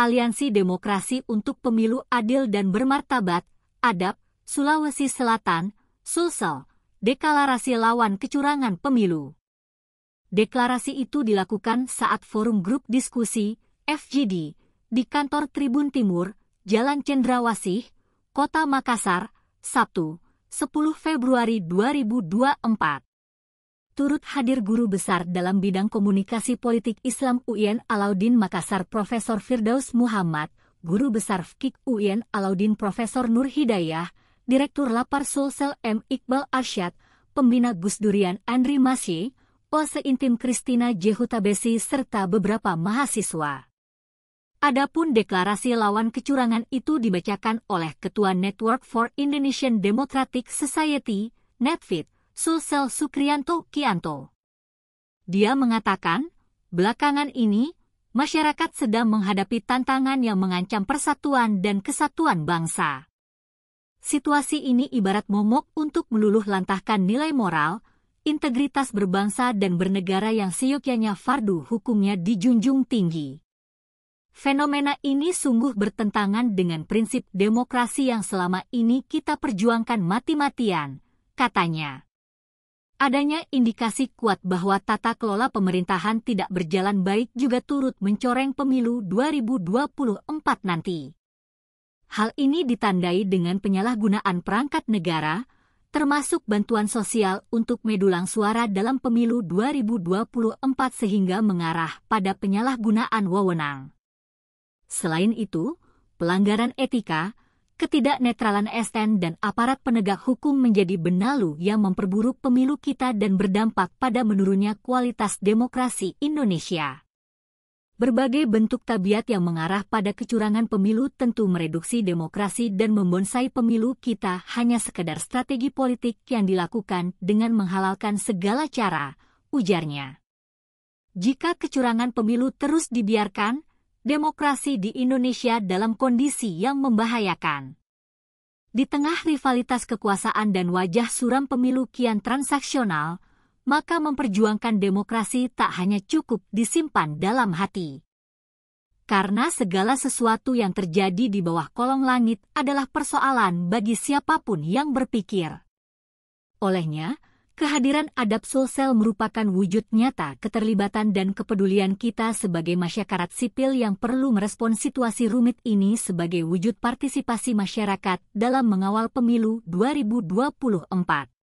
Aliansi Demokrasi untuk Pemilu Adil dan Bermartabat, ADAP, Sulawesi Selatan, Sulsel, deklarasi lawan kecurangan pemilu. Deklarasi itu dilakukan saat forum grup diskusi FGD di kantor Tribun Timur, Jalan Cendrawasih, Kota Makassar, Sabtu, 10 Februari 2024 turut hadir guru besar dalam bidang komunikasi politik Islam UIN Alauddin Makassar Profesor Firdaus Muhammad, guru besar FKIK UIN Alauddin Profesor Nur Hidayah, Direktur Lapar Sulsel M. Iqbal Arsyad, Pembina Gus Durian Andri Masyi, Oase Intim Kristina J. Hutabesi serta beberapa mahasiswa. Adapun deklarasi lawan kecurangan itu dibacakan oleh Ketua Network for Indonesian Democratic Society, Netfit, Sulsel Sukrianto Kianto. Dia mengatakan, belakangan ini, masyarakat sedang menghadapi tantangan yang mengancam persatuan dan kesatuan bangsa. Situasi ini ibarat momok untuk meluluh lantahkan nilai moral, integritas berbangsa dan bernegara yang seyogyanya fardu hukumnya dijunjung tinggi. Fenomena ini sungguh bertentangan dengan prinsip demokrasi yang selama ini kita perjuangkan mati-matian, katanya. Adanya indikasi kuat bahwa tata kelola pemerintahan tidak berjalan baik juga turut mencoreng pemilu 2024 nanti. Hal ini ditandai dengan penyalahgunaan perangkat negara, termasuk bantuan sosial untuk medulang suara dalam pemilu 2024 sehingga mengarah pada penyalahgunaan wewenang. Selain itu, pelanggaran etika, ketidaknetralan SN dan aparat penegak hukum menjadi benalu yang memperburuk pemilu kita dan berdampak pada menurunnya kualitas demokrasi Indonesia. Berbagai bentuk tabiat yang mengarah pada kecurangan pemilu tentu mereduksi demokrasi dan membonsai pemilu kita hanya sekedar strategi politik yang dilakukan dengan menghalalkan segala cara, ujarnya. Jika kecurangan pemilu terus dibiarkan, demokrasi di Indonesia dalam kondisi yang membahayakan. Di tengah rivalitas kekuasaan dan wajah suram pemilu kian transaksional, maka memperjuangkan demokrasi tak hanya cukup disimpan dalam hati. Karena segala sesuatu yang terjadi di bawah kolong langit adalah persoalan bagi siapapun yang berpikir. Olehnya, Kehadiran adab Sosial merupakan wujud nyata keterlibatan dan kepedulian kita sebagai masyarakat sipil yang perlu merespon situasi rumit ini sebagai wujud partisipasi masyarakat dalam mengawal pemilu 2024.